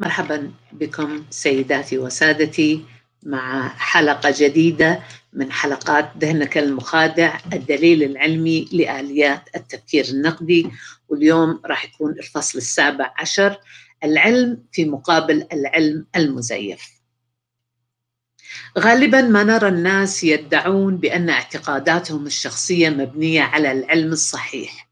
مرحبا بكم سيداتي وسادتي مع حلقه جديده من حلقات ذهنك المخادع الدليل العلمي لاليات التفكير النقدي واليوم راح يكون الفصل السابع عشر العلم في مقابل العلم المزيف. غالبا ما نرى الناس يدعون بان اعتقاداتهم الشخصيه مبنيه على العلم الصحيح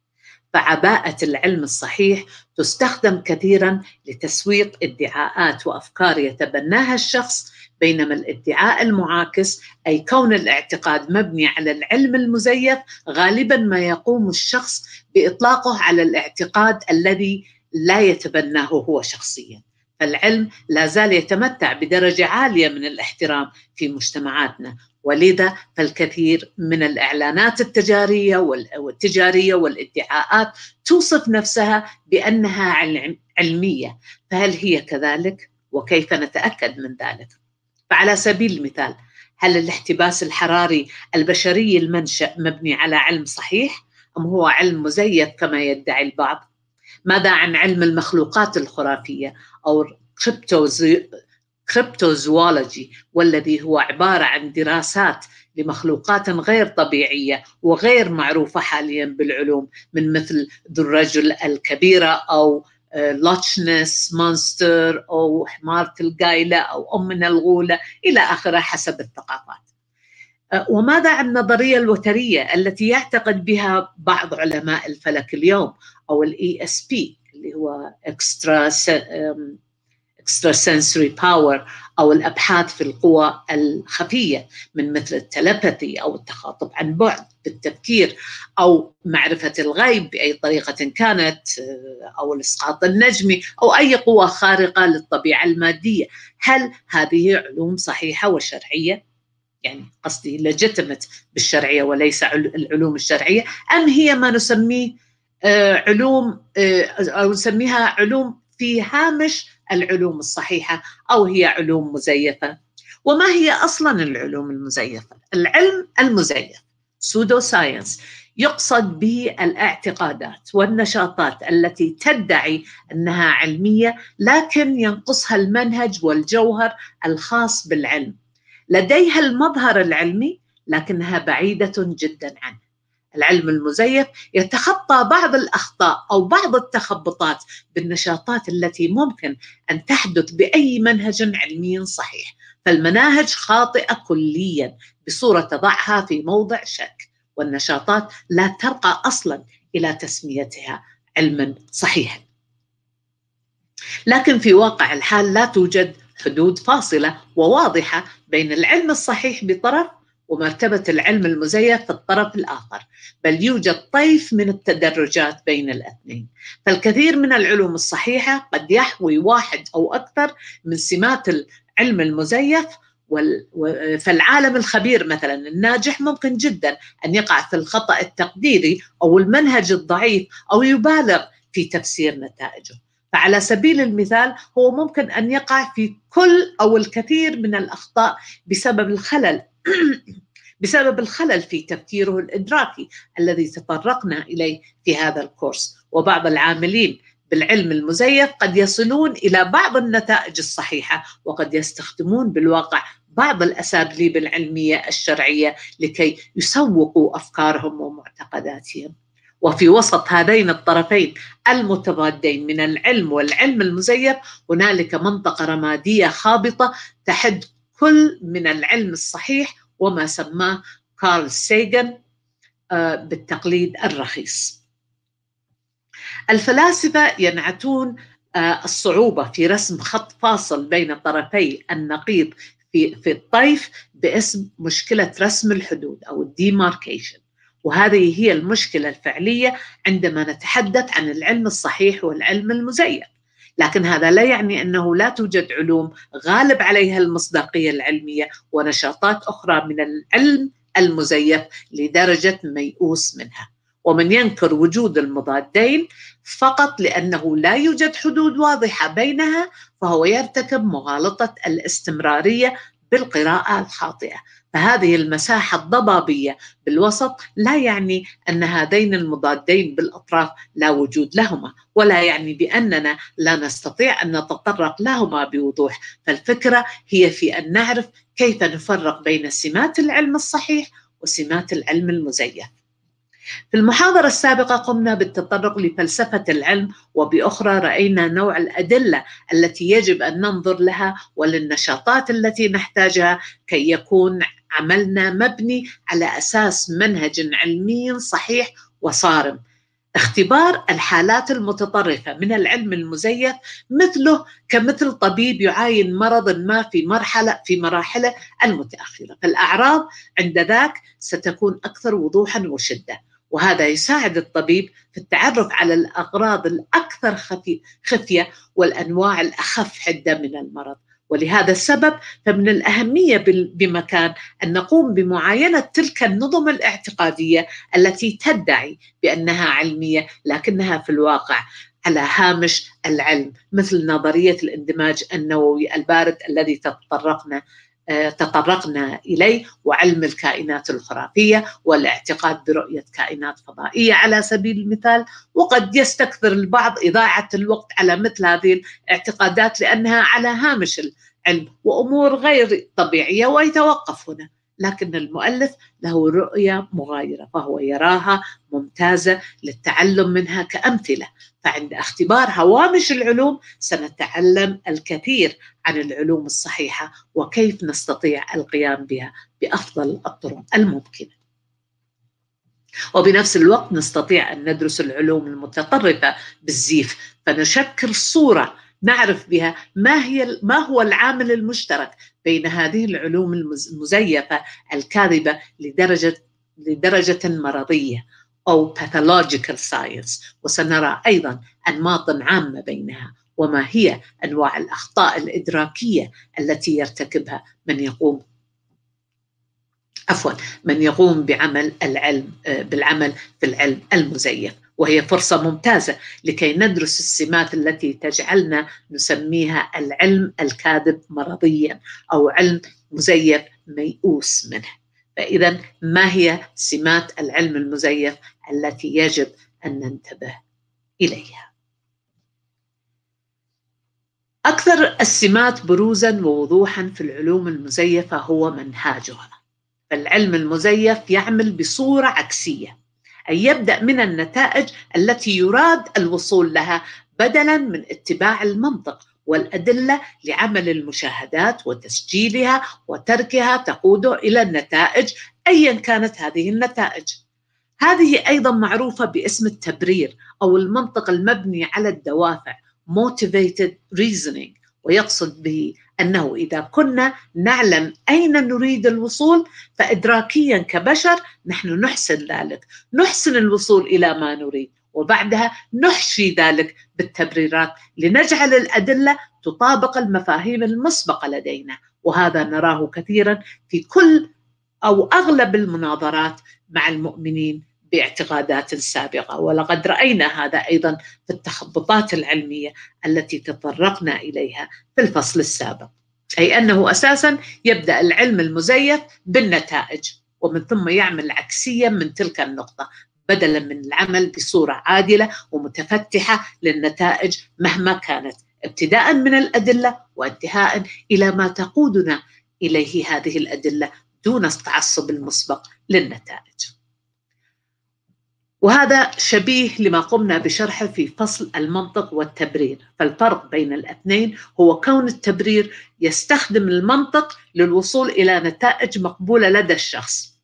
فعباءة العلم الصحيح تستخدم كثيرا لتسويق ادعاءات وافكار يتبناها الشخص بينما الادعاء المعاكس اي كون الاعتقاد مبني على العلم المزيف غالبا ما يقوم الشخص باطلاقه على الاعتقاد الذي لا يتبناه هو شخصيا فالعلم لا زال يتمتع بدرجة عالية من الاحترام في مجتمعاتنا ولذا فالكثير من الإعلانات التجارية والتجارية والادعاءات توصف نفسها بأنها علمية فهل هي كذلك؟ وكيف نتأكد من ذلك؟ فعلى سبيل المثال هل الاحتباس الحراري البشري المنشأ مبني على علم صحيح؟ أم هو علم مزيف كما يدعي البعض؟ ماذا عن علم المخلوقات الخرافية أو كريبتوزوولوجي والذي هو عبارة عن دراسات لمخلوقات غير طبيعية وغير معروفة حاليا بالعلوم من مثل ذو الرجل الكبيرة أو لوتشنس آه، مونستر أو حمارة القايلة أو أمنا الغولة إلى آخره حسب الثقافات آه، وماذا عن النظرية الوترية التي يعتقد بها بعض علماء الفلك اليوم أو الاي اس e بي اللي هو اكسترا اكسترا سنسوري باور او الابحاث في القوى الخفيه من مثل التلباثي او التخاطب عن بعد بالتفكير او معرفه الغيب باي طريقه كانت آه، او الاسقاط النجمي او اي قوى خارقه للطبيعه الماديه، هل هذه علوم صحيحه وشرعيه؟ يعني قصدي لجتمت بالشرعيه وليس العلوم الشرعيه ام هي ما نسميه آه، علوم آه، او نسميها علوم في هامش العلوم الصحيحه او هي علوم مزيفه وما هي اصلا العلوم المزيفه العلم المزيف سودو ساينس يقصد به الاعتقادات والنشاطات التي تدعي انها علميه لكن ينقصها المنهج والجوهر الخاص بالعلم لديها المظهر العلمي لكنها بعيده جدا عنه العلم المزيف يتخطى بعض الاخطاء او بعض التخبطات بالنشاطات التي ممكن ان تحدث باي منهج علمي صحيح، فالمناهج خاطئه كليا بصوره تضعها في موضع شك، والنشاطات لا ترقى اصلا الى تسميتها علما صحيحا. لكن في واقع الحال لا توجد حدود فاصله وواضحه بين العلم الصحيح بطرف ومرتبة العلم المزيف في الطرف الآخر بل يوجد طيف من التدرجات بين الاثنين فالكثير من العلوم الصحيحة قد يحوي واحد أو أكثر من سمات العلم المزيف وال... فالعالم الخبير مثلا الناجح ممكن جدا أن يقع في الخطأ التقديري أو المنهج الضعيف أو يبالغ في تفسير نتائجه فعلى سبيل المثال هو ممكن ان يقع في كل او الكثير من الاخطاء بسبب الخلل بسبب الخلل في تفكيره الادراكي الذي تطرقنا اليه في هذا الكورس وبعض العاملين بالعلم المزيف قد يصلون الى بعض النتائج الصحيحه وقد يستخدمون بالواقع بعض الاساليب العلميه الشرعيه لكي يسوقوا افكارهم ومعتقداتهم وفي وسط هذين الطرفين المتضادين من العلم والعلم المزيف هنالك منطقه رماديه خابطه تحد كل من العلم الصحيح وما سماه كارل سيجن آه، بالتقليد الرخيص الفلاسفة ينعتون آه، الصعوبة في رسم خط فاصل بين طرفي النقيض في في الطيف باسم مشكلة رسم الحدود أو الديماركيشن وهذه هي المشكلة الفعلية عندما نتحدث عن العلم الصحيح والعلم المزيف لكن هذا لا يعني انه لا توجد علوم غالب عليها المصداقيه العلميه ونشاطات اخرى من العلم المزيف لدرجه ميؤوس منها ومن ينكر وجود المضادين فقط لانه لا يوجد حدود واضحه بينها فهو يرتكب مغالطه الاستمراريه بالقراءه الخاطئه فهذه المساحة الضبابية بالوسط لا يعني أن هذين المضادين بالأطراف لا وجود لهما ولا يعني بأننا لا نستطيع أن نتطرق لهما بوضوح فالفكرة هي في أن نعرف كيف نفرق بين سمات العلم الصحيح وسمات العلم المزيف في المحاضرة السابقة قمنا بالتطرق لفلسفة العلم وبأخرى رأينا نوع الأدلة التي يجب أن ننظر لها وللنشاطات التي نحتاجها كي يكون عملنا مبني على أساس منهج علمي صحيح وصارم اختبار الحالات المتطرفة من العلم المزيف مثله كمثل طبيب يعاين مرض ما في مرحلة في مراحله المتأخرة فالأعراض عند ذاك ستكون أكثر وضوحا وشدة وهذا يساعد الطبيب في التعرف على الأغراض الأكثر خفية والأنواع الأخف حدة من المرض ولهذا السبب فمن الأهمية بمكان أن نقوم بمعاينة تلك النظم الاعتقادية التي تدعي بأنها علمية لكنها في الواقع على هامش العلم مثل نظرية الاندماج النووي البارد الذي تطرقنا آه، تطرقنا اليه وعلم الكائنات الخرافيه والاعتقاد برؤيه كائنات فضائيه على سبيل المثال وقد يستكثر البعض اضاعه الوقت على مثل هذه الاعتقادات لانها على هامش العلم وامور غير طبيعيه ويتوقف هنا لكن المؤلف له رؤية مغايرة فهو يراها ممتازة للتعلم منها كأمثلة فعند اختبار هوامش العلوم سنتعلم الكثير عن العلوم الصحيحه وكيف نستطيع القيام بها بافضل الطرق الممكنه. وبنفس الوقت نستطيع ان ندرس العلوم المتطرفه بالزيف فنشكل صوره نعرف بها ما هي ما هو العامل المشترك بين هذه العلوم المزيفه الكاذبه لدرجه لدرجه مرضيه أو pathological science وسنرى أيضا أنماط عامة بينها وما هي أنواع الأخطاء الإدراكية التي يرتكبها من يقوم عفوا من يقوم بعمل العلم بالعمل في العلم المزيف وهي فرصة ممتازة لكي ندرس السمات التي تجعلنا نسميها العلم الكاذب مرضيا أو علم مزيف ميؤوس منه فإذا ما هي سمات العلم المزيف التي يجب ان ننتبه اليها اكثر السمات بروزا ووضوحا في العلوم المزيفه هو منهاجها فالعلم المزيف يعمل بصوره عكسيه اي يبدا من النتائج التي يراد الوصول لها بدلا من اتباع المنطق والادله لعمل المشاهدات وتسجيلها وتركها تقود الى النتائج ايا كانت هذه النتائج هذه ايضا معروفه باسم التبرير او المنطق المبني على الدوافع motivated reasoning ويقصد به انه اذا كنا نعلم اين نريد الوصول فادراكيا كبشر نحن نحسن ذلك، نحسن الوصول الى ما نريد وبعدها نحشي ذلك بالتبريرات لنجعل الادله تطابق المفاهيم المسبقه لدينا وهذا نراه كثيرا في كل او اغلب المناظرات مع المؤمنين باعتقادات سابقه ولقد راينا هذا ايضا في التخبطات العلميه التي تطرقنا اليها في الفصل السابق اي انه اساسا يبدا العلم المزيف بالنتائج ومن ثم يعمل عكسيا من تلك النقطه بدلا من العمل بصوره عادله ومتفتحه للنتائج مهما كانت ابتداء من الادله وانتهاء الى ما تقودنا اليه هذه الادله دون التعصب المسبق للنتائج وهذا شبيه لما قمنا بشرحه في فصل المنطق والتبرير فالفرق بين الاثنين هو كون التبرير يستخدم المنطق للوصول إلى نتائج مقبولة لدى الشخص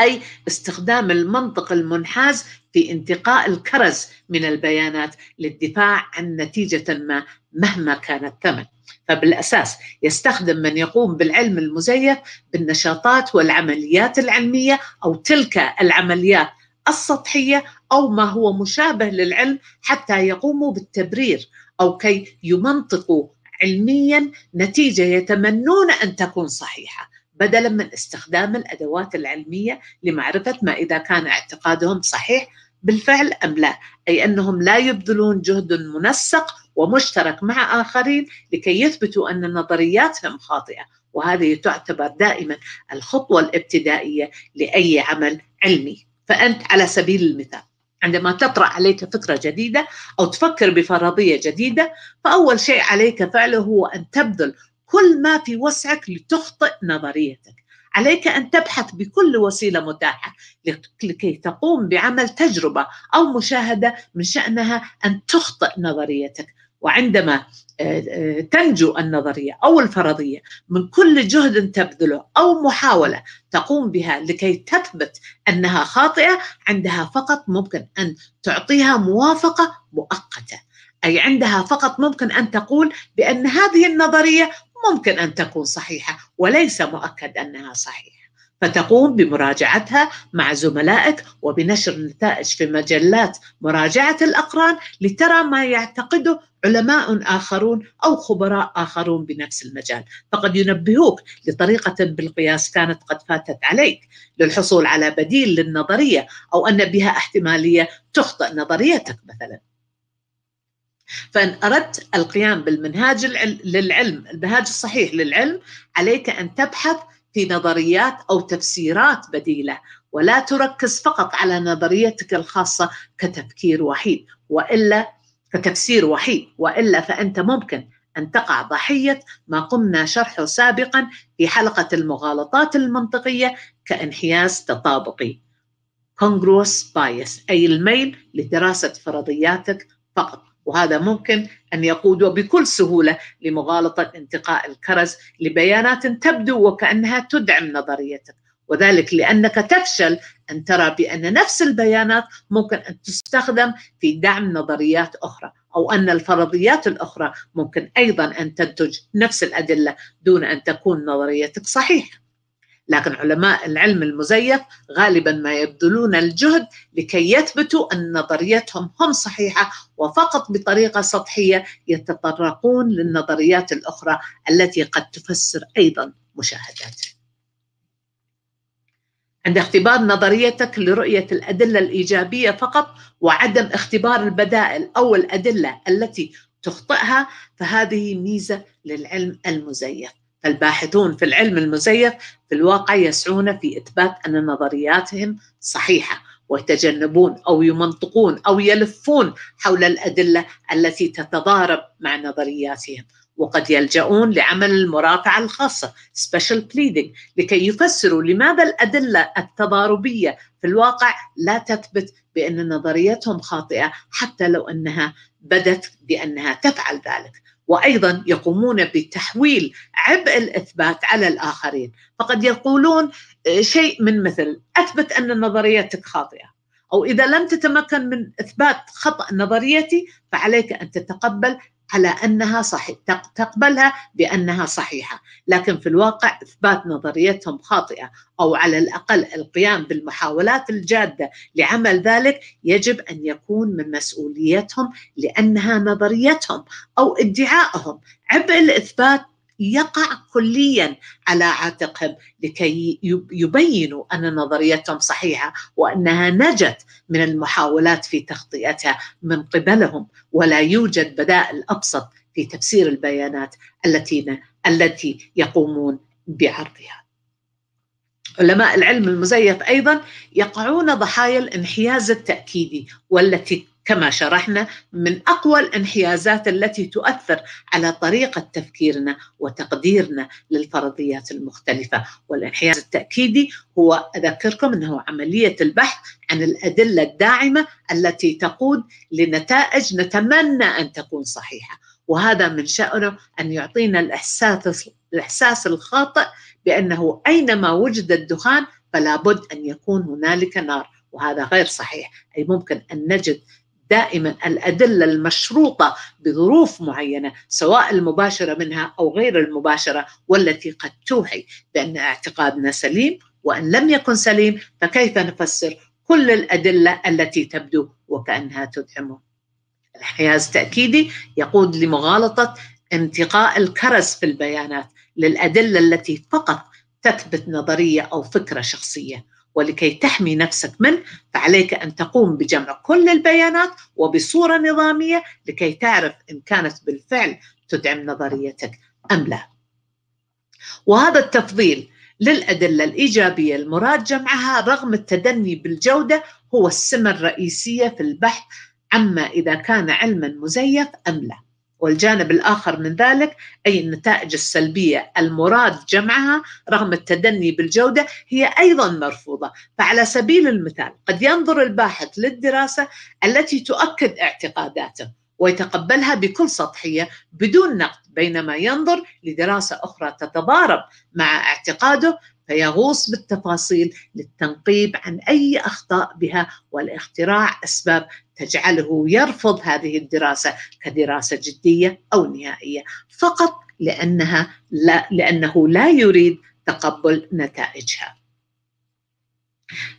أي استخدام المنطق المنحاز في انتقاء الكرز من البيانات للدفاع عن نتيجة ما مهما كان الثمن فبالأساس يستخدم من يقوم بالعلم المزيف بالنشاطات والعمليات العلمية أو تلك العمليات السطحيه او ما هو مشابه للعلم حتى يقوموا بالتبرير او كي يمنطقوا علميا نتيجه يتمنون ان تكون صحيحه بدلا من استخدام الادوات العلميه لمعرفه ما اذا كان اعتقادهم صحيح بالفعل ام لا اي انهم لا يبذلون جهد منسق ومشترك مع اخرين لكي يثبتوا ان نظرياتهم خاطئه وهذه تعتبر دائما الخطوه الابتدائيه لاي عمل علمي فأنت على سبيل المثال عندما تطرأ عليك فكرة جديدة أو تفكر بفرضية جديدة فأول شيء عليك فعله هو أن تبذل كل ما في وسعك لتخطئ نظريتك عليك أن تبحث بكل وسيلة متاحة لكي تقوم بعمل تجربة أو مشاهدة من شأنها أن تخطئ نظريتك وعندما تنجو النظريه او الفرضيه من كل جهد تبذله او محاوله تقوم بها لكي تثبت انها خاطئه عندها فقط ممكن ان تعطيها موافقه مؤقته اي عندها فقط ممكن ان تقول بان هذه النظريه ممكن ان تكون صحيحه وليس مؤكد انها صحيحه فتقوم بمراجعتها مع زملائك وبنشر النتائج في مجلات مراجعة الأقران لترى ما يعتقده علماء آخرون أو خبراء آخرون بنفس المجال فقد ينبهوك لطريقة بالقياس كانت قد فاتت عليك للحصول على بديل للنظرية أو أن بها احتمالية تخطئ نظريتك مثلاً فإن أردت القيام بالمنهاج للعلم البهاج الصحيح للعلم عليك أن تبحث في نظريات او تفسيرات بديله ولا تركز فقط على نظريتك الخاصه كتفكير وحيد والا كتفسير وحيد والا فانت ممكن ان تقع ضحيه ما قمنا شرحه سابقا في حلقه المغالطات المنطقيه كانحياز تطابقي congruous bias اي الميل لدراسه فرضياتك فقط وهذا ممكن أن يقود بكل سهولة لمغالطة انتقاء الكرز لبيانات تبدو وكأنها تدعم نظريتك وذلك لأنك تفشل أن ترى بأن نفس البيانات ممكن أن تستخدم في دعم نظريات أخرى أو أن الفرضيات الأخرى ممكن أيضا أن تنتج نفس الأدلة دون أن تكون نظريتك صحيحة لكن علماء العلم المزيف غالبا ما يبذلون الجهد لكي يثبتوا أن نظريتهم هم صحيحة وفقط بطريقة سطحية يتطرقون للنظريات الأخرى التي قد تفسر أيضا مشاهداتهم عند اختبار نظريتك لرؤية الأدلة الإيجابية فقط وعدم اختبار البدائل أو الأدلة التي تخطئها فهذه ميزة للعلم المزيف فالباحثون في العلم المزيف في الواقع يسعون في إثبات أن نظرياتهم صحيحة ويتجنبون أو يمنطقون أو يلفون حول الأدلة التي تتضارب مع نظرياتهم وقد يلجؤون لعمل المرافعة الخاصة special pleading لكي يفسروا لماذا الأدلة التضاربية في الواقع لا تثبت بأن نظريتهم خاطئة حتى لو أنها بدت بأنها تفعل ذلك وايضا يقومون بتحويل عبء الاثبات على الاخرين، فقد يقولون آه، شيء من مثل اثبت ان نظريتك خاطئه، او اذا لم تتمكن من اثبات خطا نظريتي فعليك ان تتقبل على انها صحيح تقبلها بانها صحيحه، لكن في الواقع اثبات نظريتهم خاطئه او على الاقل القيام بالمحاولات الجاده لعمل ذلك يجب ان يكون من مسؤوليتهم لانها نظريتهم او ادعائهم، عبء الاثبات يقع كليا على عاتقهم لكي يبينوا ان نظريتهم صحيحه وانها نجت من المحاولات في تغطيتها من قبلهم ولا يوجد بدائل ابسط في تفسير البيانات التي التي يقومون بعرضها. علماء العلم المزيف ايضا يقعون ضحايا الانحياز التاكيدي والتي كما شرحنا من اقوى الانحيازات التي تؤثر على طريقه تفكيرنا وتقديرنا للفرضيات المختلفه، والانحياز التاكيدي هو اذكركم انه عمليه البحث عن الادله الداعمه التي تقود لنتائج نتمنى ان تكون صحيحه، وهذا من شأنه أن يعطينا الإحساس الإحساس الخاطئ بأنه أينما وجد الدخان فلا بد أن يكون هنالك نار وهذا غير صحيح أي ممكن أن نجد دائما الادله المشروطه بظروف معينه سواء المباشره منها او غير المباشره والتي قد توحي بان اعتقادنا سليم وان لم يكن سليم فكيف نفسر كل الادله التي تبدو وكانها تدعمه. الحياز التاكيدي يقود لمغالطه انتقاء الكرز في البيانات للادله التي فقط تثبت نظريه او فكره شخصيه ولكي تحمي نفسك منه فعليك أن تقوم بجمع كل البيانات وبصورة نظامية لكي تعرف إن كانت بالفعل تدعم نظريتك أم لا وهذا التفضيل للأدلة الإيجابية المراد جمعها رغم التدني بالجودة هو السمة الرئيسية في البحث عما إذا كان علما مزيف أم لا والجانب الآخر من ذلك أي النتائج السلبية المراد جمعها رغم التدني بالجودة هي أيضا مرفوضة فعلى سبيل المثال قد ينظر الباحث للدراسة التي تؤكد اعتقاداته ويتقبلها بكل سطحية بدون نقد بينما ينظر لدراسة أخرى تتضارب مع اعتقاده فيغوص بالتفاصيل للتنقيب عن أي أخطاء بها والاختراع أسباب تجعله يرفض هذه الدراسه كدراسه جديه او نهائيه فقط لانها لا لانه لا يريد تقبل نتائجها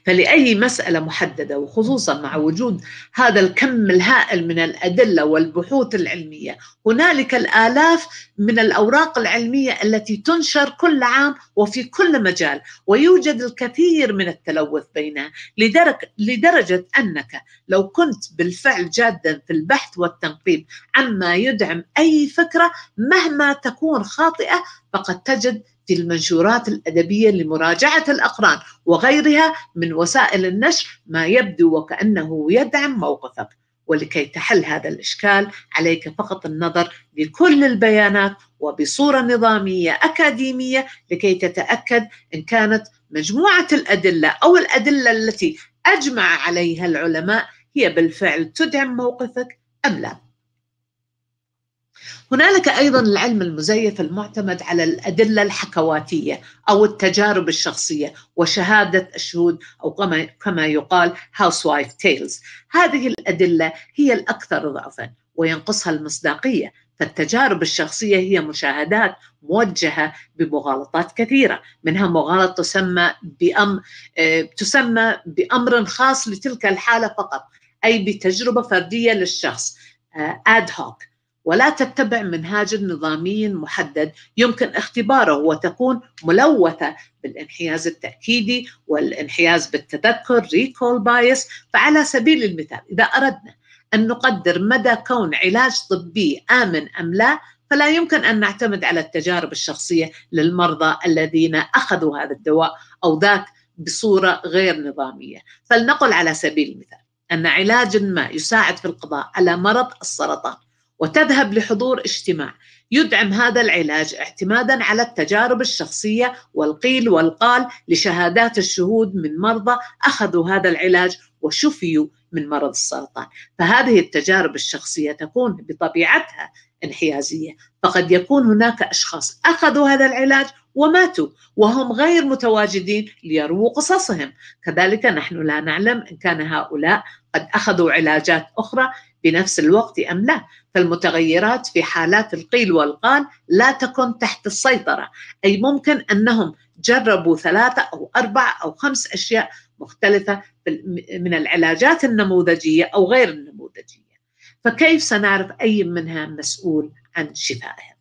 فلأي مسألة محددة وخصوصا مع وجود هذا الكم الهائل من الأدلة والبحوث العلمية هنالك الآلاف من الأوراق العلمية التي تنشر كل عام وفي كل مجال ويوجد الكثير من التلوث بينها لدرجة أنك لو كنت بالفعل جادا في البحث والتنقيب عما يدعم أي فكرة مهما تكون خاطئة فقد تجد في المنشورات الأدبية لمراجعة الأقران وغيرها من وسائل النشر ما يبدو وكأنه يدعم موقفك ولكي تحل هذا الإشكال عليك فقط النظر بكل البيانات وبصورة نظامية أكاديمية لكي تتأكد إن كانت مجموعة الأدلة أو الأدلة التي أجمع عليها العلماء هي بالفعل تدعم موقفك أم لا هنالك ايضا العلم المزيف المعتمد على الادله الحكواتيه او التجارب الشخصيه وشهاده الشهود او كما يقال هاوس وايف تيلز هذه الادله هي الاكثر ضعفا وينقصها المصداقيه فالتجارب الشخصيه هي مشاهدات موجهه بمغالطات كثيره منها مغالطه تسمى بأم آه، تسمى بامر خاص لتلك الحاله فقط اي بتجربه فرديه للشخص اد آه، هوك ولا تتبع منهاج نظامي محدد يمكن اختباره وتكون ملوثة بالانحياز التأكيدي والانحياز بالتذكر ريكول بايس فعلى سبيل المثال إذا أردنا أن نقدر مدى كون علاج طبي آمن أم لا فلا يمكن أن نعتمد على التجارب الشخصية للمرضى الذين أخذوا هذا الدواء أو ذاك بصورة غير نظامية فلنقل على سبيل المثال أن علاج ما يساعد في القضاء على مرض السرطان وتذهب لحضور اجتماع يدعم هذا العلاج اعتمادا على التجارب الشخصيه والقيل والقال لشهادات الشهود من مرضى اخذوا هذا العلاج وشفيوا من مرض السرطان فهذه التجارب الشخصيه تكون بطبيعتها انحيازيه فقد يكون هناك اشخاص اخذوا هذا العلاج وماتوا وهم غير متواجدين ليرووا قصصهم كذلك نحن لا نعلم ان كان هؤلاء قد اخذوا علاجات اخرى بنفس الوقت أم لا فالمتغيرات في حالات القيل والقال لا تكن تحت السيطرة أي ممكن أنهم جربوا ثلاثة أو أربعة أو خمس أشياء مختلفة من العلاجات النموذجية أو غير النموذجية فكيف سنعرف أي منها مسؤول عن شفائها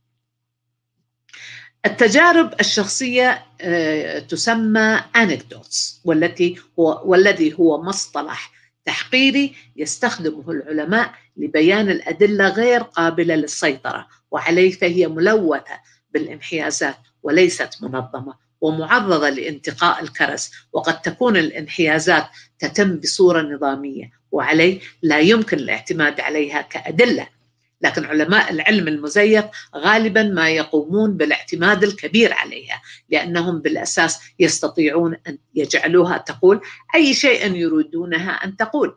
التجارب الشخصية آه، تسمى anecdotes والتي هو والذي هو مصطلح تحقيري يستخدمه العلماء لبيان الأدلة غير قابلة للسيطرة وعليه فهي ملوثة بالانحيازات وليست منظمة ومعرضة لانتقاء الكرس وقد تكون الانحيازات تتم بصورة نظامية وعليه لا يمكن الاعتماد عليها كأدلة لكن علماء العلم المزيف غالبا ما يقومون بالاعتماد الكبير عليها لانهم بالاساس يستطيعون ان يجعلوها تقول اي شيء يريدونها ان تقول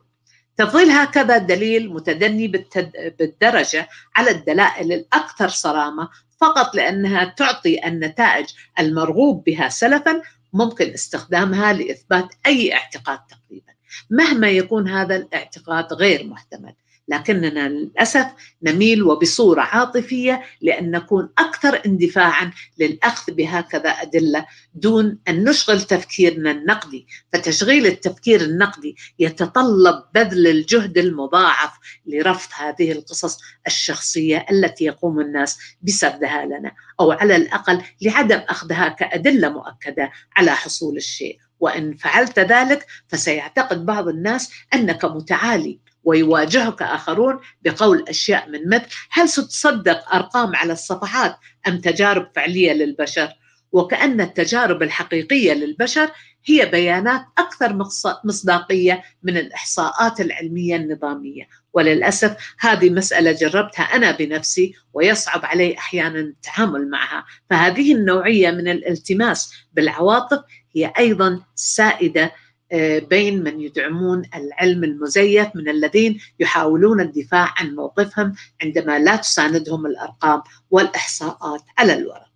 تفضيل هكذا دليل متدني بالتد... بالدرجه على الدلائل الاكثر صرامه فقط لانها تعطي النتائج المرغوب بها سلفا ممكن استخدامها لاثبات اي اعتقاد تقريبا مهما يكون هذا الاعتقاد غير محتمل لكننا للاسف نميل وبصوره عاطفيه لان نكون اكثر اندفاعا للاخذ بهكذا ادله دون ان نشغل تفكيرنا النقدي، فتشغيل التفكير النقدي يتطلب بذل الجهد المضاعف لرفض هذه القصص الشخصيه التي يقوم الناس بسردها لنا، او على الاقل لعدم اخذها كادله مؤكده على حصول الشيء، وان فعلت ذلك فسيعتقد بعض الناس انك متعالي ويواجهك آخرون بقول أشياء من مثل هل ستصدق أرقام على الصفحات أم تجارب فعلية للبشر وكأن التجارب الحقيقية للبشر هي بيانات أكثر مصداقية من الإحصاءات العلمية النظامية وللأسف هذه مسألة جربتها أنا بنفسي ويصعب علي أحيانا التعامل معها فهذه النوعية من الالتماس بالعواطف هي أيضا سائدة آه، بين من يدعمون العلم المزيف من الذين يحاولون الدفاع عن موقفهم عندما لا تساندهم الارقام والاحصاءات على الورق.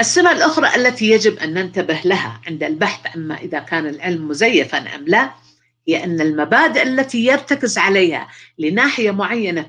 السمة الأخرى التي يجب أن ننتبه لها عند البحث أما إذا كان العلم مزيفا أم لا هي أن المبادئ التي يرتكز عليها لناحية معينة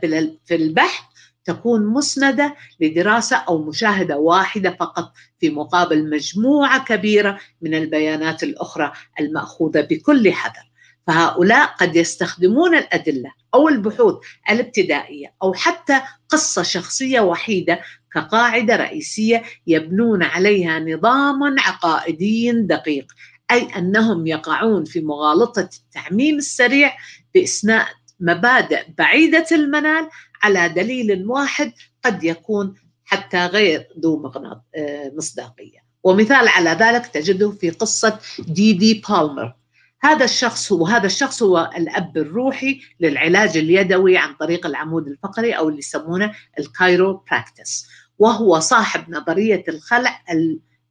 في البحث تكون مسندة لدراسة أو مشاهدة واحدة فقط في مقابل مجموعة كبيرة من البيانات الأخرى المأخوذة بكل حذر فهؤلاء قد يستخدمون الأدلة أو البحوث الابتدائية أو حتى قصة شخصية وحيدة كقاعدة رئيسية يبنون عليها نظاما عقائدي دقيق أي أنهم يقعون في مغالطة التعميم السريع بإسناد مبادئ بعيدة المنال على دليل واحد قد يكون حتى غير ذو آه، مصداقية ومثال على ذلك تجده في قصة دي دي بالمر هذا الشخص هو هذا الشخص هو الاب الروحي للعلاج اليدوي عن طريق العمود الفقري او اللي يسمونه الكايرو براكتس وهو صاحب نظريه الخلع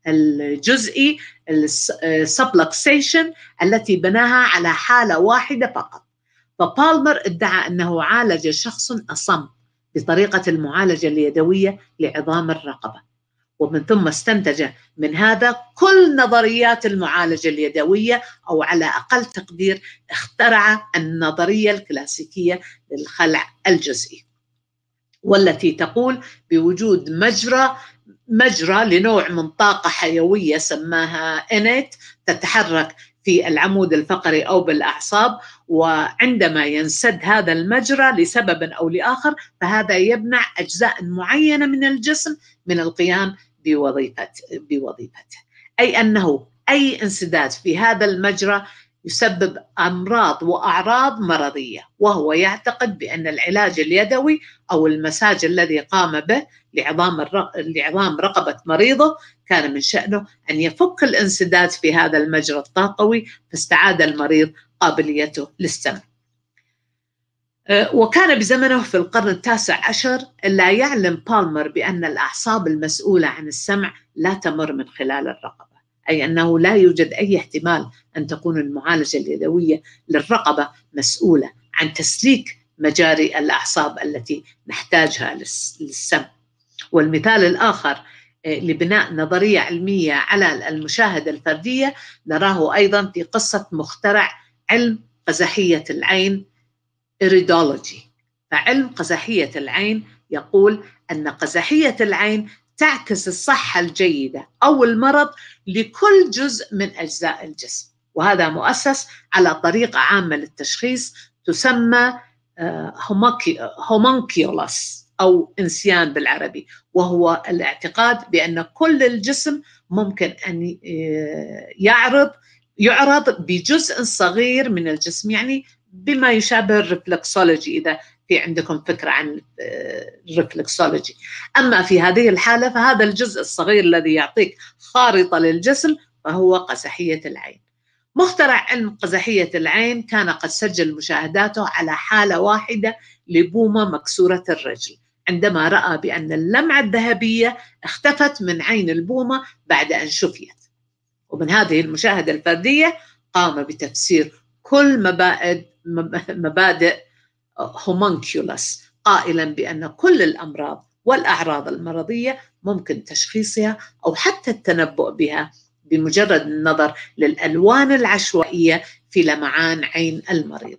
الجزئي السبلكسيشن التي بناها على حاله واحده فقط فبالمر ادعى أنه عالج شخص أصم بطريقة المعالجة اليدوية لعظام الرقبة ومن ثم استنتج من هذا كل نظريات المعالجة اليدوية أو على أقل تقدير اخترع النظرية الكلاسيكية للخلع الجزئي والتي تقول بوجود مجرى مجرى لنوع من طاقة حيوية سماها إنيت تتحرك في العمود الفقري او بالاعصاب وعندما ينسد هذا المجرى لسبب او لاخر فهذا يمنع اجزاء معينه من الجسم من القيام بوظيفته بوظيفته اي انه اي انسداد في هذا المجرى يسبب امراض واعراض مرضيه وهو يعتقد بان العلاج اليدوي او المساج الذي قام به لعظام لعظام رقبه مريضه كان من شأنه أن يفك الانسداد في هذا المجرى الطاقوي فاستعاد المريض قابليته للسمع أه، وكان بزمنه في القرن التاسع عشر لا يعلم بالمر بأن الأعصاب المسؤولة عن السمع لا تمر من خلال الرقبة أي أنه لا يوجد أي احتمال أن تكون المعالجة اليدوية للرقبة مسؤولة عن تسليك مجاري الأعصاب التي نحتاجها للسمع والمثال الآخر لبناء نظرية علمية على المشاهدة الفردية نراه أيضا في قصة مخترع علم قزحية العين إريدولوجي فعلم قزحية العين يقول أن قزحية العين تعكس الصحة الجيدة أو المرض لكل جزء من أجزاء الجسم وهذا مؤسس على طريقة عامة للتشخيص تسمى هومونكيولاس آه، أو إنسيان بالعربي وهو الاعتقاد بأن كل الجسم ممكن أن آه، يعرض يعرض بجزء صغير من الجسم يعني بما يشابه الرفلكسولوجي إذا في عندكم فكرة عن آه، الرفلكسولوجي أما في هذه الحالة فهذا الجزء الصغير الذي يعطيك خارطة للجسم فهو قزحية العين مخترع علم قزحية العين كان قد سجل مشاهداته على حالة واحدة لبومة مكسورة الرجل عندما رأى بأن اللمعة الذهبية اختفت من عين البومة بعد أن شفيت ومن هذه المشاهدة الفردية قام بتفسير كل مبادئ مبادئ قائلا بأن كل الأمراض والأعراض المرضية ممكن تشخيصها أو حتى التنبؤ بها بمجرد النظر للألوان العشوائية في لمعان عين المريض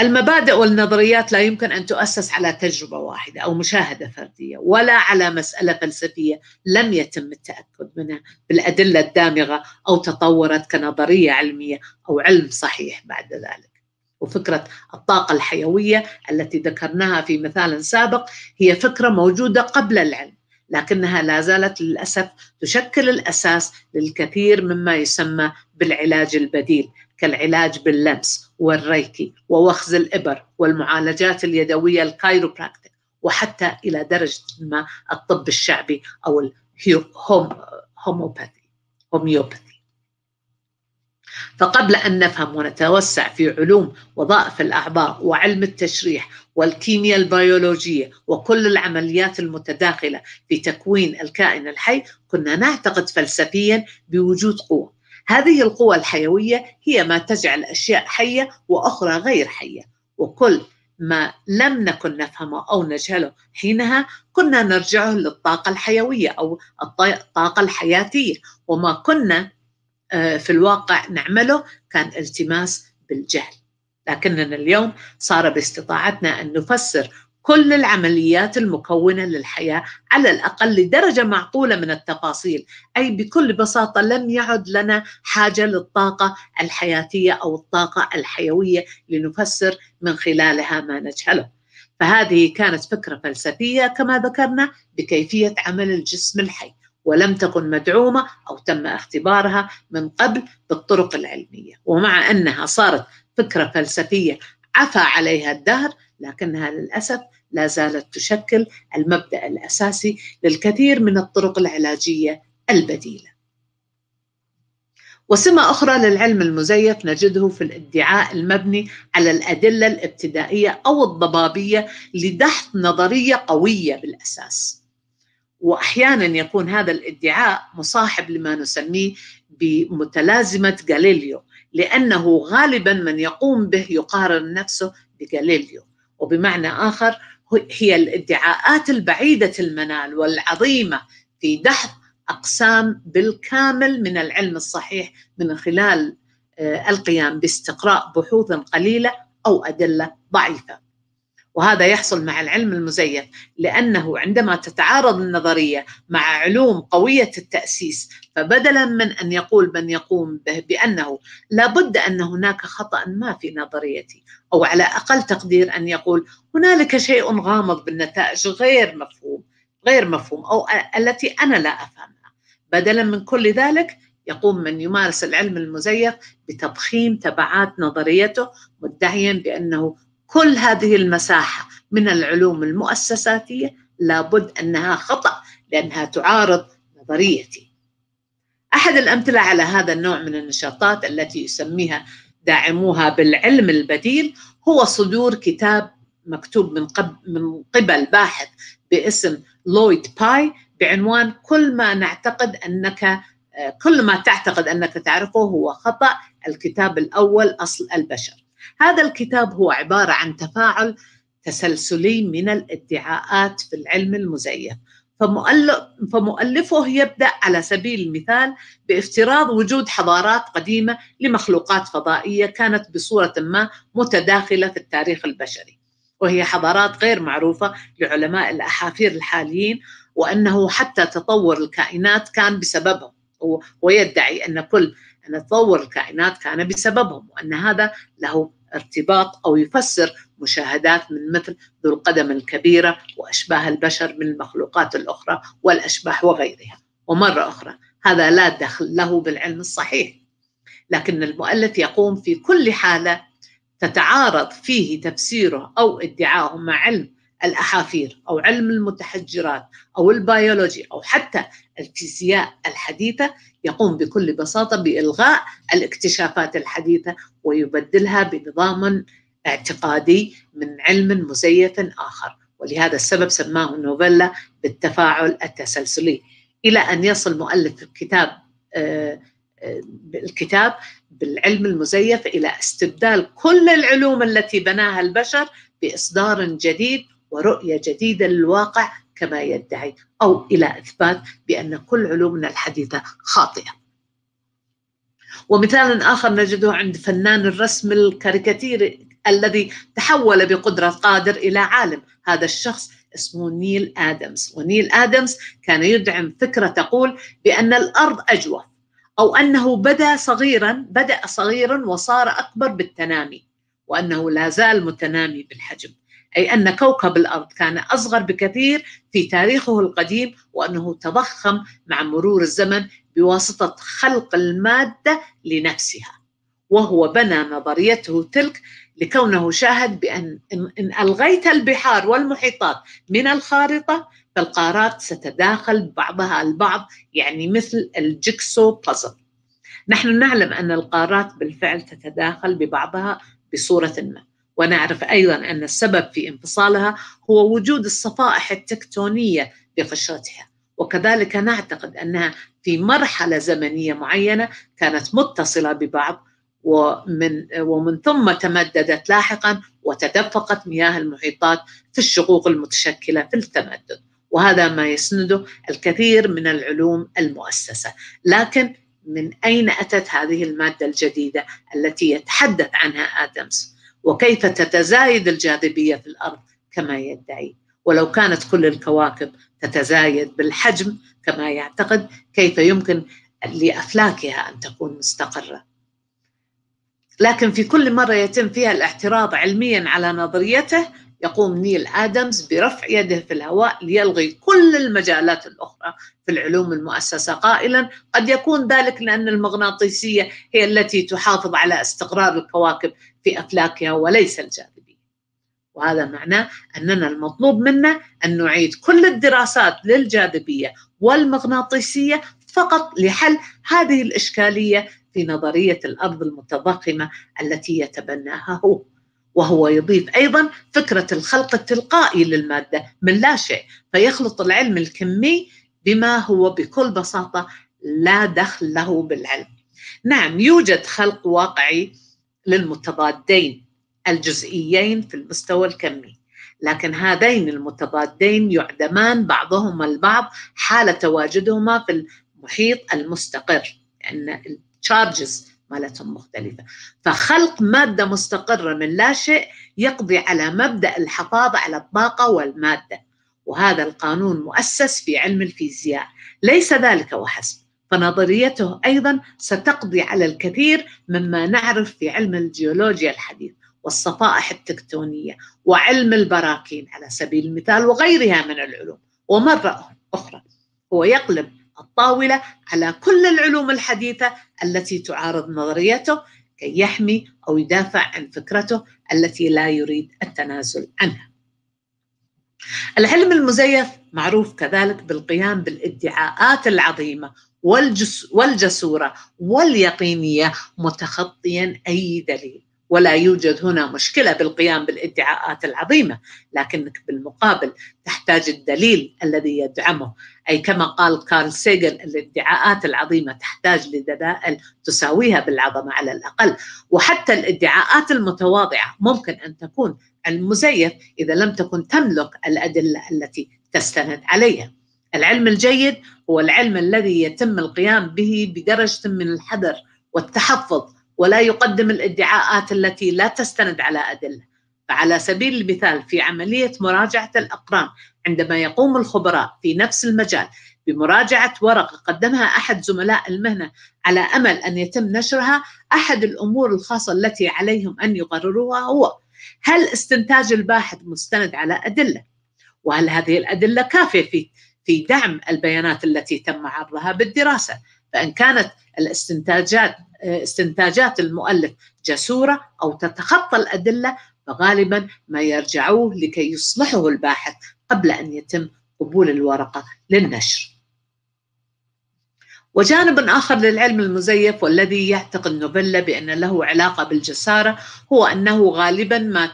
المبادئ والنظريات لا يمكن ان تؤسس على تجربه واحده او مشاهده فرديه ولا على مساله فلسفيه لم يتم التاكد منها بالادله الدامغه او تطورت كنظريه علميه او علم صحيح بعد ذلك. وفكره الطاقه الحيويه التي ذكرناها في مثال سابق هي فكره موجوده قبل العلم لكنها لا زالت للاسف تشكل الاساس للكثير مما يسمى بالعلاج البديل كالعلاج باللمس والريكي ووخز الإبر والمعالجات اليدوية الكايروبراكتيك وحتى إلى درجة ما الطب الشعبي أو الهوموباثي هوميوباثي فقبل أن نفهم ونتوسع في علوم وظائف الأعضاء وعلم التشريح والكيمياء البيولوجية وكل العمليات المتداخلة في تكوين الكائن الحي كنا نعتقد فلسفيا بوجود قوة هذه القوى الحيوية هي ما تجعل أشياء حية وأخرى غير حية وكل ما لم نكن نفهمه أو نجهله حينها كنا نرجعه للطاقة الحيوية أو الطاقة الحياتية وما كنا آه، في الواقع نعمله كان التماس بالجهل لكننا اليوم صار باستطاعتنا أن نفسر كل العمليات المكونة للحياة على الأقل لدرجة معقولة من التفاصيل أي بكل بساطة لم يعد لنا حاجة للطاقة الحياتية أو الطاقة الحيوية لنفسر من خلالها ما نجهله فهذه كانت فكرة فلسفية كما ذكرنا بكيفية عمل الجسم الحي ولم تكن مدعومة أو تم اختبارها من قبل بالطرق العلمية ومع أنها صارت فكرة فلسفية عفى عليها الدهر لكنها للاسف لا زالت تشكل المبدا الاساسي للكثير من الطرق العلاجيه البديله. وسمه اخرى للعلم المزيف نجده في الادعاء المبني على الادله الابتدائيه او الضبابيه لدحض نظريه قويه بالاساس. واحيانا يكون هذا الادعاء مصاحب لما نسميه بمتلازمه غاليليو لانه غالبا من يقوم به يقارن نفسه بغاليليو وبمعنى آخر هي الادعاءات البعيدة المنال والعظيمة في دحض أقسام بالكامل من العلم الصحيح من خلال آه، القيام باستقراء بحوث قليلة أو أدلة ضعيفة وهذا يحصل مع العلم المزيف لأنه عندما تتعارض النظرية مع علوم قوية التأسيس فبدلا من أن يقول من يقوم به بأنه لابد أن هناك خطأ ما في نظريتي أو على أقل تقدير أن يقول هنالك شيء غامض بالنتائج غير مفهوم غير مفهوم أو التي أنا لا أفهمها بدلا من كل ذلك يقوم من يمارس العلم المزيف بتضخيم تبعات نظريته مدعيا بأنه كل هذه المساحة من العلوم المؤسساتية لابد أنها خطأ لأنها تعارض نظريتي أحد الأمثلة على هذا النوع من النشاطات التي يسميها داعموها بالعلم البديل هو صدور كتاب مكتوب من, قبل من قبل باحث باسم لويد باي بعنوان كل ما نعتقد أنك آه، كل ما تعتقد أنك تعرفه هو خطأ الكتاب الأول أصل البشر هذا الكتاب هو عبارة عن تفاعل تسلسلي من الادعاءات في العلم المزيف فمؤلفه يبدأ على سبيل المثال بافتراض وجود حضارات قديمة لمخلوقات فضائية كانت بصورة ما متداخلة في التاريخ البشري وهي حضارات غير معروفة لعلماء الأحافير الحاليين وأنه حتى تطور الكائنات كان بسببهم ويدعي أن كل أن تطور الكائنات كان بسببهم وأن هذا له ارتباط أو يفسر مشاهدات من مثل ذو القدم الكبيرة وأشباه البشر من المخلوقات الأخرى والأشباح وغيرها ومرة أخرى هذا لا دخل له بالعلم الصحيح لكن المؤلف يقوم في كل حالة تتعارض فيه تفسيره أو ادعاؤه مع علم الأحافير أو علم المتحجرات أو البيولوجي أو حتى الفيزياء الحديثة يقوم بكل بساطة بإلغاء الاكتشافات الحديثة ويبدلها بنظام اعتقادي من علم مزيف آخر ولهذا السبب سماه نوفيلا بالتفاعل التسلسلي إلى أن يصل مؤلف الكتاب آه، آه، الكتاب بالعلم المزيف إلى استبدال كل العلوم التي بناها البشر بإصدار جديد ورؤية جديدة للواقع كما يدعي أو إلى إثبات بأن كل علومنا الحديثة خاطئة ومثال آخر نجده عند فنان الرسم الكاريكاتيري الذي تحول بقدرة قادر إلى عالم هذا الشخص اسمه نيل آدمز ونيل آدمز كان يدعم فكرة تقول بأن الأرض أجوف أو أنه بدأ صغيرا بدأ صغيرا وصار أكبر بالتنامي وأنه لا زال متنامي بالحجم أي أن كوكب الأرض كان أصغر بكثير في تاريخه القديم وأنه تضخم مع مرور الزمن بواسطة خلق المادة لنفسها وهو بنى نظريته تلك لكونه شاهد بأن إن ألغيت البحار والمحيطات من الخارطة فالقارات ستتداخل بعضها البعض يعني مثل الجيكسو بازل نحن نعلم أن القارات بالفعل تتداخل ببعضها بصورة ما ونعرف أيضا أن السبب في انفصالها هو وجود الصفائح التكتونية بقشرتها وكذلك نعتقد أنها في مرحلة زمنية معينة كانت متصلة ببعض ومن, ومن ثم تمددت لاحقا وتدفقت مياه المحيطات في الشقوق المتشكلة في التمدد وهذا ما يسنده الكثير من العلوم المؤسسة لكن من أين أتت هذه المادة الجديدة التي يتحدث عنها آدمز وكيف تتزايد الجاذبيه في الارض كما يدعي ولو كانت كل الكواكب تتزايد بالحجم كما يعتقد كيف يمكن لافلاكها ان تكون مستقره لكن في كل مره يتم فيها الاعتراض علميا على نظريته يقوم نيل ادمز برفع يده في الهواء ليلغي كل المجالات الاخرى في العلوم المؤسسه قائلا قد يكون ذلك لان المغناطيسيه هي التي تحافظ على استقرار الكواكب في أفلاكها وليس الجاذبية وهذا معناه أننا المطلوب منا أن نعيد كل الدراسات للجاذبية والمغناطيسية فقط لحل هذه الإشكالية في نظرية الأرض المتضخمة التي يتبناها هو وهو يضيف أيضا فكرة الخلق التلقائي للمادة من لا شيء فيخلط العلم الكمي بما هو بكل بساطة لا دخل له بالعلم نعم يوجد خلق واقعي للمتضادين الجزئيين في المستوى الكمي لكن هذين المتضادين يعدمان بعضهما البعض حال تواجدهما في المحيط المستقر لان يعني التشارجز مالتهم مختلفة فخلق مادة مستقرة من لا شيء يقضي على مبدأ الحفاظ على الطاقة والمادة وهذا القانون مؤسس في علم الفيزياء ليس ذلك وحسب فنظريته ايضا ستقضي على الكثير مما نعرف في علم الجيولوجيا الحديث والصفائح التكتونيه وعلم البراكين على سبيل المثال وغيرها من العلوم ومره اخرى هو يقلب الطاوله على كل العلوم الحديثه التي تعارض نظريته كي يحمي او يدافع عن فكرته التي لا يريد التنازل عنها. العلم المزيف معروف كذلك بالقيام بالادعاءات العظيمه والجس والجسورة واليقينية متخطيا أي دليل ولا يوجد هنا مشكلة بالقيام بالادعاءات العظيمة لكنك بالمقابل تحتاج الدليل الذي يدعمه أي كما قال كارل سيجن الادعاءات العظيمة تحتاج لدلائل تساويها بالعظمة على الأقل وحتى الادعاءات المتواضعة ممكن أن تكون المزيف إذا لم تكن تملك الأدلة التي تستند عليها العلم الجيد هو العلم الذي يتم القيام به بدرجة من الحذر والتحفظ ولا يقدم الادعاءات التي لا تستند على أدلة فعلى سبيل المثال في عملية مراجعة الأقران عندما يقوم الخبراء في نفس المجال بمراجعة ورقة قدمها أحد زملاء المهنة على أمل أن يتم نشرها أحد الأمور الخاصة التي عليهم أن يقرروها هو هل استنتاج الباحث مستند على أدلة؟ وهل هذه الأدلة كافية في في دعم البيانات التي تم عرضها بالدراسه فان كانت الاستنتاجات استنتاجات المؤلف جسوره او تتخطى الادله فغالبا ما يرجعوه لكي يصلحه الباحث قبل ان يتم قبول الورقه للنشر. وجانب آخر للعلم المزيف والذي يعتقد نوفيلا بأن له علاقة بالجسارة هو أنه غالبا ما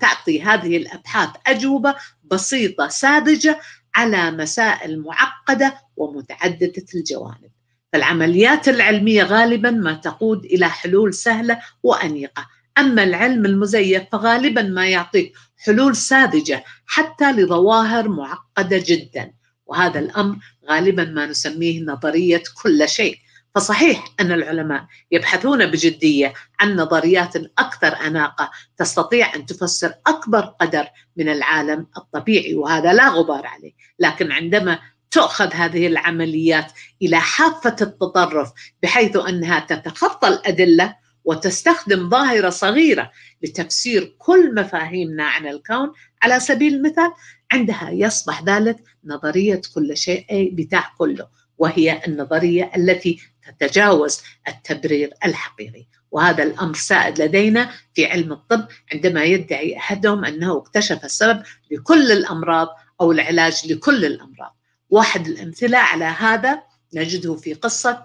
تعطي هذه الأبحاث أجوبة بسيطة ساذجة على مسائل معقده ومتعدده الجوانب فالعمليات العلميه غالبا ما تقود الى حلول سهله وانيقه اما العلم المزيف فغالبا ما يعطيك حلول ساذجه حتى لظواهر معقده جدا وهذا الامر غالبا ما نسميه نظريه كل شيء فصحيح ان العلماء يبحثون بجديه عن نظريات اكثر اناقه تستطيع ان تفسر اكبر قدر من العالم الطبيعي وهذا لا غبار عليه، لكن عندما تؤخذ هذه العمليات الى حافه التطرف بحيث انها تتخطى الادله وتستخدم ظاهره صغيره لتفسير كل مفاهيمنا عن الكون على سبيل المثال عندها يصبح ذلك نظريه كل شيء بتاع كله وهي النظريه التي تتجاوز التبرير الحقيقي وهذا الامر سائد لدينا في علم الطب عندما يدعي احدهم انه اكتشف السبب لكل الامراض او العلاج لكل الامراض واحد الامثله على هذا نجده في قصه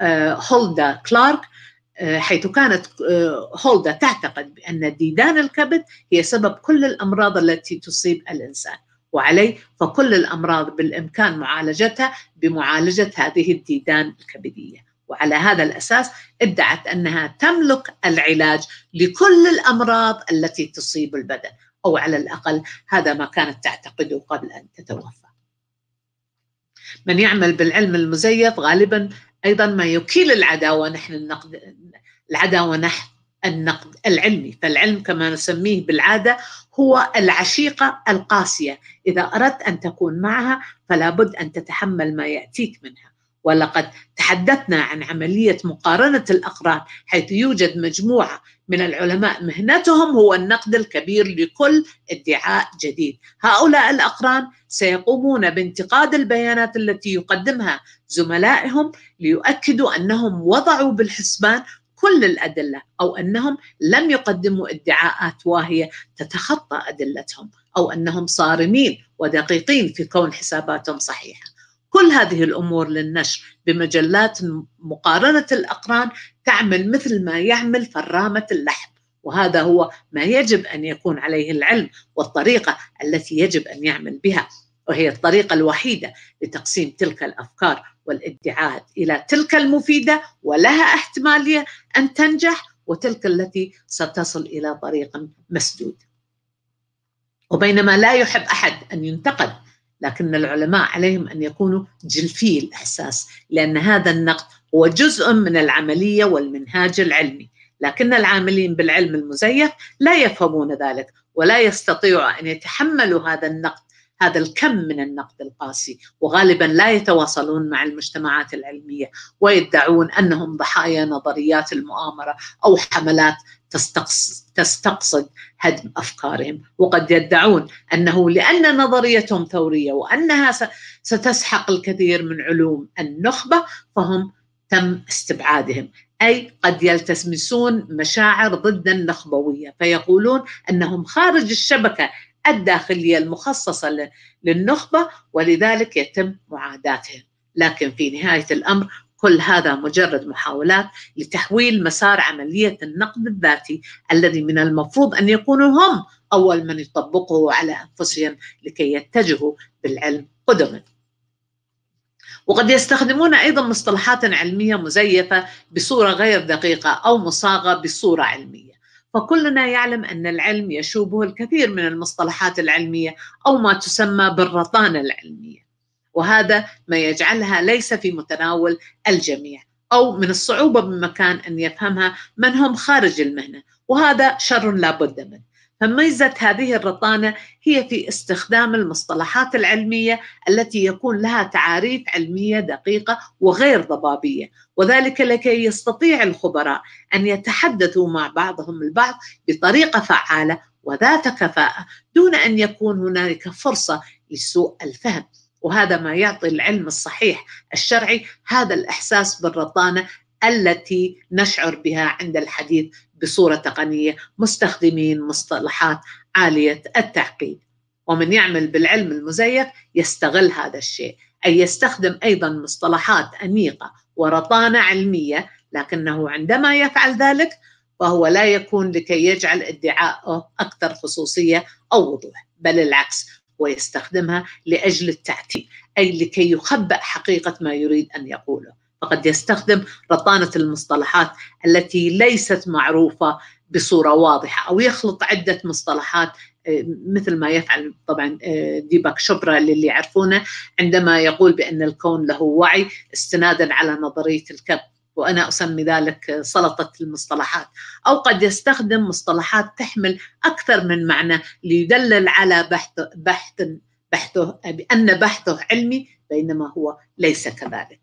آه، هولدا كلارك آه، حيث كانت آه، هولدا تعتقد بان ديدان الكبد هي سبب كل الامراض التي تصيب الانسان وعلي فكل الأمراض بالإمكان معالجتها بمعالجة هذه الديدان الكبدية وعلى هذا الأساس ادعت أنها تملك العلاج لكل الأمراض التي تصيب البدن أو على الأقل هذا ما كانت تعتقده قبل أن تتوفى من يعمل بالعلم المزيف غالبا أيضا ما يكيل العداوة نحن النقد العداوة نحن النقد العلمي فالعلم كما نسميه بالعادة هو العشيقة القاسية إذا أردت أن تكون معها فلا بد أن تتحمل ما يأتيك منها ولقد تحدثنا عن عملية مقارنة الأقران حيث يوجد مجموعة من العلماء مهنتهم هو النقد الكبير لكل ادعاء جديد هؤلاء الأقران سيقومون بانتقاد البيانات التي يقدمها زملائهم ليؤكدوا أنهم وضعوا بالحسبان كل الادله او انهم لم يقدموا ادعاءات واهيه تتخطى ادلتهم او انهم صارمين ودقيقين في كون حساباتهم صحيحه. كل هذه الامور للنشر بمجلات مقارنه الاقران تعمل مثل ما يعمل فرامه اللحم. وهذا هو ما يجب ان يكون عليه العلم والطريقه التي يجب ان يعمل بها وهي الطريقة الوحيدة لتقسيم تلك الأفكار والادعاءات إلى تلك المفيدة ولها احتمالية أن تنجح وتلك التي ستصل إلى طريق مسدود وبينما لا يحب أحد أن ينتقد لكن العلماء عليهم أن يكونوا جلفي الإحساس لأن هذا النقد هو جزء من العملية والمنهاج العلمي لكن العاملين بالعلم المزيف لا يفهمون ذلك ولا يستطيعوا أن يتحملوا هذا النقد هذا الكم من النقد القاسي وغالبا لا يتواصلون مع المجتمعات العلميه ويدعون انهم ضحايا نظريات المؤامره او حملات تستقصد هدم افكارهم وقد يدعون انه لان نظريتهم ثوريه وانها ستسحق الكثير من علوم النخبه فهم تم استبعادهم أي قد يلتمسون مشاعر ضد النخبوية فيقولون أنهم خارج الشبكة الداخلية المخصصة للنخبة ولذلك يتم معاداتهم لكن في نهاية الأمر كل هذا مجرد محاولات لتحويل مسار عملية النقد الذاتي الذي من المفروض أن يكونوا هم أول من يطبقه على أنفسهم لكي يتجهوا بالعلم قدما وقد يستخدمون أيضا مصطلحات علمية مزيفة بصورة غير دقيقة أو مصاغة بصورة علمية فكلنا يعلم أن العلم يشوبه الكثير من المصطلحات العلمية أو ما تسمى بالرطانة العلمية وهذا ما يجعلها ليس في متناول الجميع أو من الصعوبة بمكان أن يفهمها من هم خارج المهنة وهذا شر لا بد منه فميزة هذه الرطانة هي في استخدام المصطلحات العلمية التي يكون لها تعاريف علمية دقيقة وغير ضبابية وذلك لكي يستطيع الخبراء أن يتحدثوا مع بعضهم البعض بطريقة فعالة وذات كفاءة دون أن يكون هنالك فرصة لسوء الفهم وهذا ما يعطي العلم الصحيح الشرعي هذا الإحساس بالرطانة التي نشعر بها عند الحديث بصورة تقنية مستخدمين مصطلحات عالية التعقيد ومن يعمل بالعلم المزيف يستغل هذا الشيء أي يستخدم أيضا مصطلحات أنيقة ورطانة علمية لكنه عندما يفعل ذلك فهو لا يكون لكي يجعل ادعاءه أكثر خصوصية أو وضوح بل العكس ويستخدمها لأجل التعتيم أي لكي يخبأ حقيقة ما يريد أن يقوله فقد يستخدم رطانة المصطلحات التي ليست معروفة بصورة واضحة أو يخلط عدة مصطلحات آه، مثل ما يفعل طبعا آه، ديباك شبرا اللي يعرفونه عندما يقول بأن الكون له وعي استنادا على نظرية الكب وأنا أسمي ذلك آه، سلطة المصطلحات أو قد يستخدم مصطلحات تحمل أكثر من معنى ليدلل على بحث بحث بحثه بأن بحثه علمي بينما هو ليس كذلك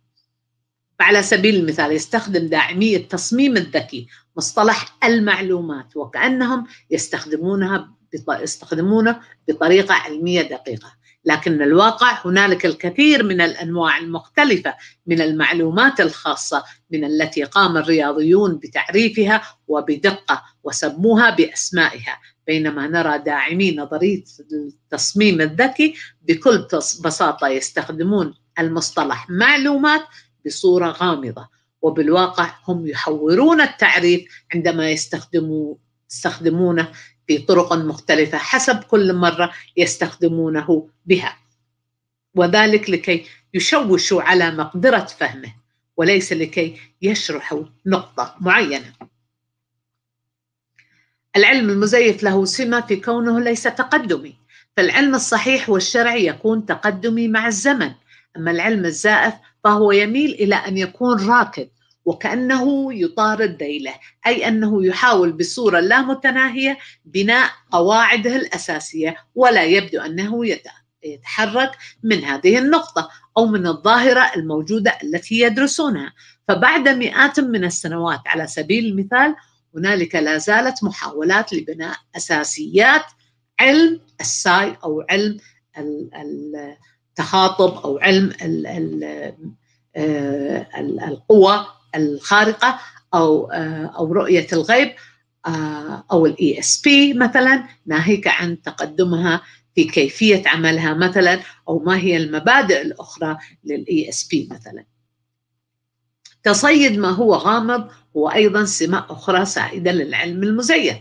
فعلى سبيل المثال يستخدم داعمي التصميم الذكي مصطلح المعلومات وكأنهم يستخدمونها يستخدمونه بطريقة علمية دقيقة لكن الواقع هنالك الكثير من الأنواع المختلفة من المعلومات الخاصة من التي قام الرياضيون بتعريفها وبدقة وسموها بأسمائها بينما نرى داعمي نظرية التصميم الذكي بكل بساطة يستخدمون المصطلح معلومات بصورة غامضة وبالواقع هم يحورون التعريف عندما يستخدمونه في طرق مختلفة حسب كل مرة يستخدمونه بها وذلك لكي يشوشوا على مقدرة فهمه وليس لكي يشرحوا نقطة معينة العلم المزيف له سمة في كونه ليس تقدمي فالعلم الصحيح والشرعي يكون تقدمي مع الزمن أما العلم الزائف فهو يميل إلى أن يكون راكد وكأنه يطارد ذيله أي أنه يحاول بصورة لا متناهية بناء قواعده الأساسية ولا يبدو أنه يتحرك من هذه النقطة أو من الظاهرة الموجودة التي يدرسونها فبعد مئات من السنوات على سبيل المثال هنالك لا زالت محاولات لبناء أساسيات علم الساي أو علم ال ال تخاطب او علم ال ال آه، القوى الخارقه او آه، او رؤيه الغيب آه، او الاي اس e بي مثلا ناهيك عن تقدمها في كيفيه عملها مثلا او ما هي المبادئ الاخرى للاي اس e بي مثلا تصيد ما هو غامض هو ايضا سمه اخرى سائده للعلم المزيف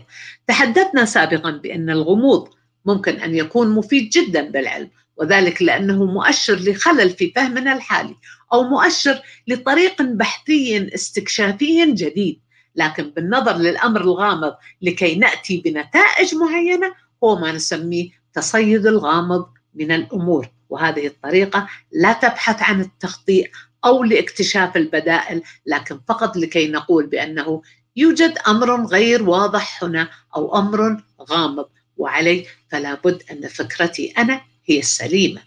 تحدثنا سابقا بان الغموض ممكن ان يكون مفيد جدا بالعلم وذلك لأنه مؤشر لخلل في فهمنا الحالي أو مؤشر لطريق بحثي استكشافي جديد لكن بالنظر للأمر الغامض لكي نأتي بنتائج معينة هو ما نسميه تصيد الغامض من الأمور وهذه الطريقة لا تبحث عن التخطيء أو لاكتشاف البدائل لكن فقط لكي نقول بأنه يوجد أمر غير واضح هنا أو أمر غامض وعليه فلا بد أن فكرتي أنا هي السليمه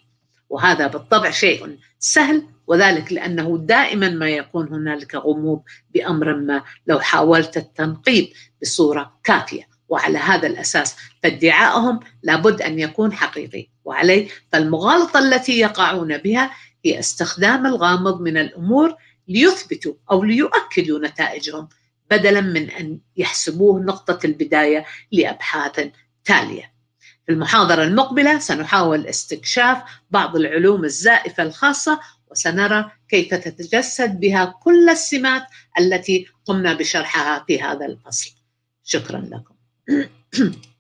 وهذا بالطبع شيء سهل وذلك لانه دائما ما يكون هنالك غموض بامر ما لو حاولت التنقيب بصوره كافيه وعلى هذا الاساس فادعائهم لابد ان يكون حقيقي وعليه فالمغالطه التي يقعون بها هي استخدام الغامض من الامور ليثبتوا او ليؤكدوا نتائجهم بدلا من ان يحسبوه نقطه البدايه لابحاث تاليه في المحاضرة المقبلة سنحاول استكشاف بعض العلوم الزائفة الخاصة وسنرى كيف تتجسد بها كل السمات التي قمنا بشرحها في هذا الفصل شكرا لكم